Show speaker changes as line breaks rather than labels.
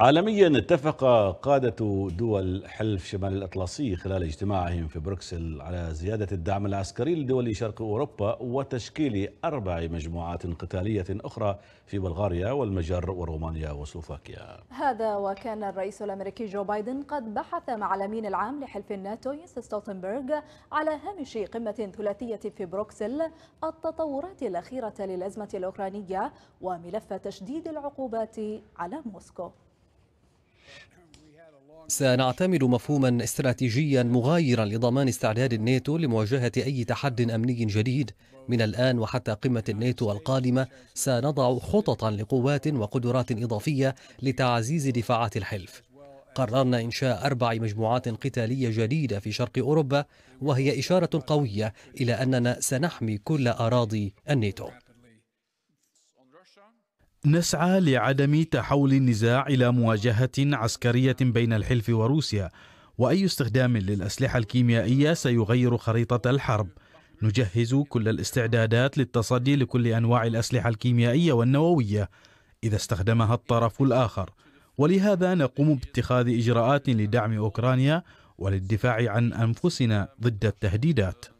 عالميا اتفق قادة دول حلف شمال الأطلسي خلال اجتماعهم في بروكسل على زيادة الدعم العسكري لدول شرق أوروبا وتشكيل أربع مجموعات قتالية أخرى في بلغاريا والمجر ورومانيا وسلوفاكيا
هذا وكان الرئيس الأمريكي جو بايدن قد بحث مع الأمين العام لحلف الناتو ينس ستولتنبرغ على هامش قمة ثلاثية في بروكسل التطورات الأخيرة للأزمة الأوكرانية وملف تشديد العقوبات على موسكو
سنعتمد مفهوما استراتيجيا مغايرا لضمان استعداد الناتو لمواجهة أي تحد أمني جديد من الآن وحتى قمة الناتو القادمة سنضع خططا لقوات وقدرات إضافية لتعزيز دفاعات الحلف قررنا إنشاء أربع مجموعات قتالية جديدة في شرق أوروبا وهي إشارة قوية إلى أننا سنحمي كل أراضي الناتو
نسعى لعدم تحول النزاع إلى مواجهة عسكرية بين الحلف وروسيا وأي استخدام للأسلحة الكيميائية سيغير خريطة الحرب نجهز كل الاستعدادات للتصدي لكل أنواع الأسلحة الكيميائية والنووية إذا استخدمها الطرف الآخر ولهذا نقوم باتخاذ إجراءات لدعم أوكرانيا وللدفاع عن أنفسنا ضد التهديدات